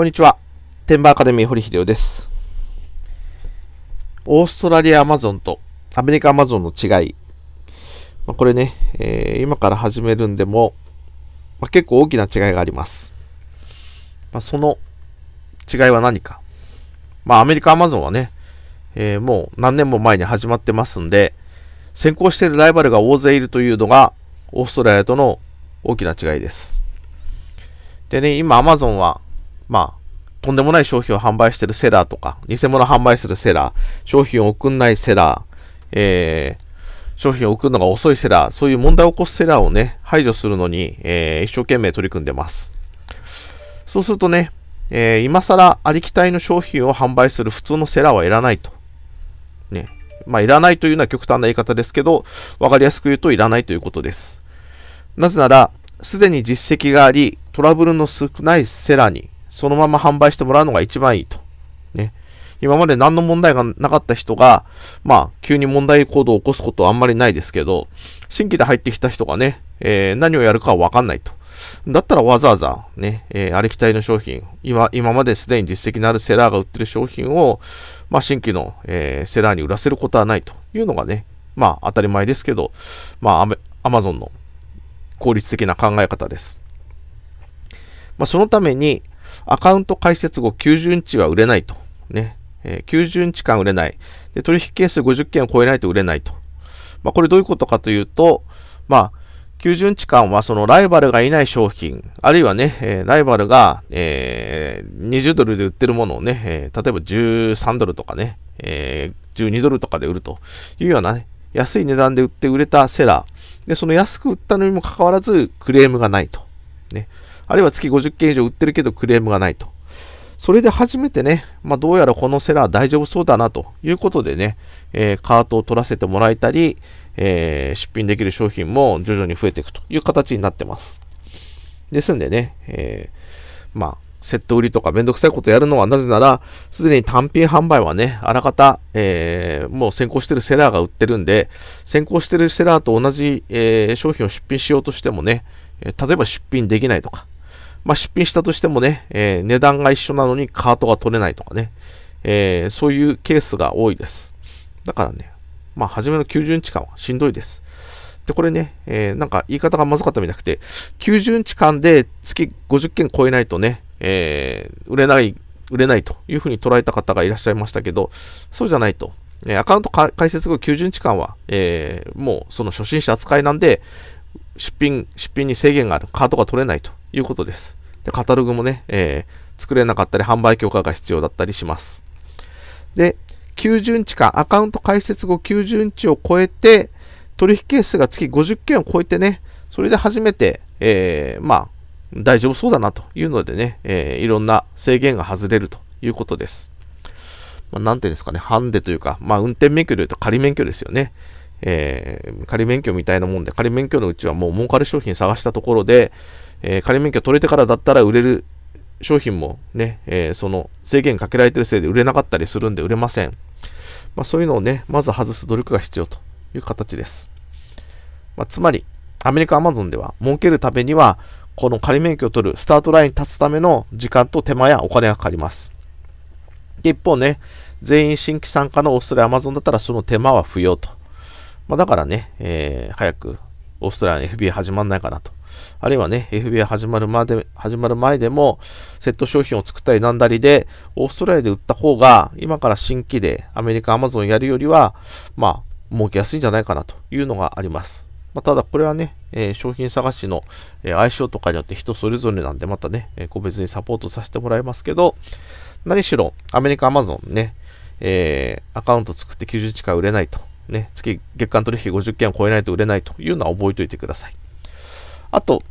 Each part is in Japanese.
こんにちは。天馬アカデミー堀秀夫です。オーストラリアアマゾンとアメリカアマゾンの違い。まあ、これね、えー、今から始めるんでも、まあ、結構大きな違いがあります。まあ、その違いは何か。まあ、アメリカアマゾンはね、えー、もう何年も前に始まってますんで、先行しているライバルが大勢いるというのが、オーストラリアとの大きな違いです。でね、今 Amazon はまあ、とんでもない商品を販売してるセラーとか、偽物販売するセラー、商品を送んないセラー、えー、商品を送るのが遅いセラー、そういう問題を起こすセラーをね、排除するのに、えー、一生懸命取り組んでます。そうするとね、えー、今更ありきたりの商品を販売する普通のセラーはいらないと。ね。まあ、いらないというのは極端な言い方ですけど、わかりやすく言うといらないということです。なぜなら、すでに実績があり、トラブルの少ないセラーにそのまま販売してもらうのが一番いいと。ね。今まで何の問題がなかった人が、まあ、急に問題行動を起こすことはあんまりないですけど、新規で入ってきた人がね、えー、何をやるかわかんないと。だったらわざわざね、えー、ありきたりの商品、今、今まですでに実績のあるセラーが売ってる商品を、まあ、新規の、えー、セラーに売らせることはないというのがね、まあ、当たり前ですけど、まあ、アマゾンの効率的な考え方です。まあ、そのために、アカウント開設後90日は売れないと。ね。えー、90日間売れない。で、取引件数50件を超えないと売れないと。まあ、これどういうことかというと、まあ、90日間はそのライバルがいない商品、あるいはね、えー、ライバルが、えー、20ドルで売ってるものをね、えー、例えば13ドルとかね、え12ドルとかで売るというようなね、安い値段で売って売れたセラー。で、その安く売ったのにもかかわらずクレームがないと。ね。あるいは月50件以上売ってるけどクレームがないと。それで初めてね、まあ、どうやらこのセラー大丈夫そうだなということでね、えー、カートを取らせてもらえたり、えー、出品できる商品も徐々に増えていくという形になってます。ですんでね、えー、まあ、セット売りとかめんどくさいことやるのはなぜなら、すでに単品販売はね、あらかた、えー、もう先行してるセラーが売ってるんで、先行してるセラーと同じ、えー、商品を出品しようとしてもね、例えば出品できないとか、まあ、出品したとしてもね、えー、値段が一緒なのにカートが取れないとかね、えー、そういうケースが多いです。だからね、まあ、初めの90日間はしんどいです。で、これね、えー、なんか言い方がまずかったみたいなくて、90日間で月50件超えないとね、え売れない、売れないというふうに捉えた方がいらっしゃいましたけど、そうじゃないと。えアカウント開設後90日間は、えー、もうその初心者扱いなんで、出品、出品に制限がある。カードが取れないということです。で、カタログもね、えー、作れなかったり、販売許可が必要だったりします。で、90日間、アカウント開設後90日を超えて、取引件数が月50件を超えてね、それで初めて、えー、まあ、大丈夫そうだなというのでね、えー、いろんな制限が外れるということです。まあ、なんていうんですかね、ハンデというか、まあ、運転免許で言うと仮免許ですよね。えー、仮免許みたいなもんで、仮免許のうちはもう儲かる商品探したところで、えー、仮免許取れてからだったら売れる商品もね、えー、その制限かけられてるせいで売れなかったりするんで売れません。まあ、そういうのをね、まず外す努力が必要という形です。まあ、つまり、アメリカアマゾンでは儲けるためには、この仮免許を取るスタートラインに立つための時間と手間やお金がかかります。で、一方ね、全員新規参加のオーストラリアアマゾンだったらその手間は不要と。まあ、だからね、えー、早くオーストラリアの FBA 始まんないかなと。あるいはね、FBA 始まるまで、始まる前でも、セット商品を作ったりなんだりで、オーストラリアで売った方が、今から新規でアメリカ、アマゾンやるよりは、まあ、儲けやすいんじゃないかなというのがあります。まあ、ただこれはね、えー、商品探しの、え相性とかによって人それぞれなんで、またね、え個別にサポートさせてもらいますけど、何しろ、アメリカ、アマゾンね、えアカウント作って90日間売れないと。ね、月月間取引50件を超えないと売れないというのは覚えておいてください。あと、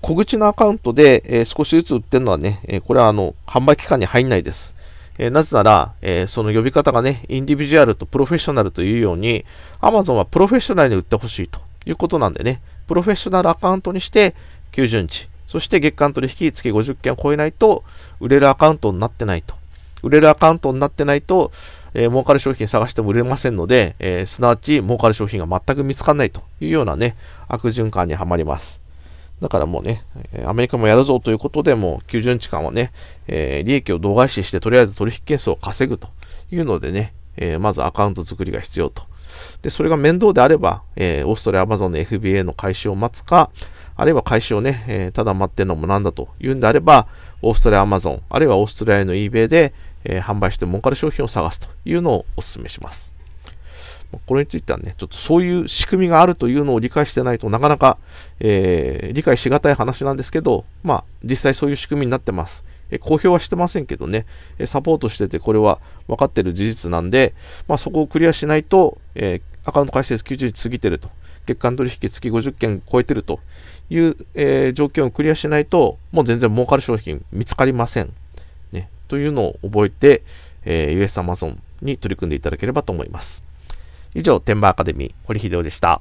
小口のアカウントで、えー、少しずつ売ってるのはね、えー、これはあの販売期間に入んないです。えー、なぜなら、えその呼び方がね、インディビジュアルとプロフェッショナルというように、アマゾンはプロフェッショナルに売ってほしいということなんでね、プロフェッショナルアカウントにして90日、そして月間取引月50件を超えないと、売れるアカウントになってないと。売れるアカウントになってないと、えー、儲かる商品探しても売れませんので、えー、すなわち儲かる商品が全く見つかんないというようなね、悪循環にはまります。だからもうね、アメリカもやるぞということで、もう90日間はね、えー、利益を度外視して、とりあえず取引件数を稼ぐというのでね、えー、まずアカウント作りが必要と。で、それが面倒であれば、えー、オーストラリア、アマゾンの FBA の開始を待つか、あるいは開始をね、えー、ただ待ってるのもなんだというんであれば、オーストラリア、アマゾン、あるいはオーストラリアの eBay で、えー、販売して儲かる商品を探すというのをお勧めします。これについてはね、ちょっとそういう仕組みがあるというのを理解してないとなかなか、えー、理解しがたい話なんですけど、まあ実際そういう仕組みになってます。えー、公表はしてませんけどね、えサポートしててこれは分かってる事実なんで、まあそこをクリアしないと、えアカウント開設90日過ぎてると、月間取引月50件超えてるという、えー、条をクリアしないと、もう全然儲かる商品見つかりません。というのを覚えて、えー、US Amazon に取り組んでいただければと思います。以上、天馬アカデミー、堀秀夫でした。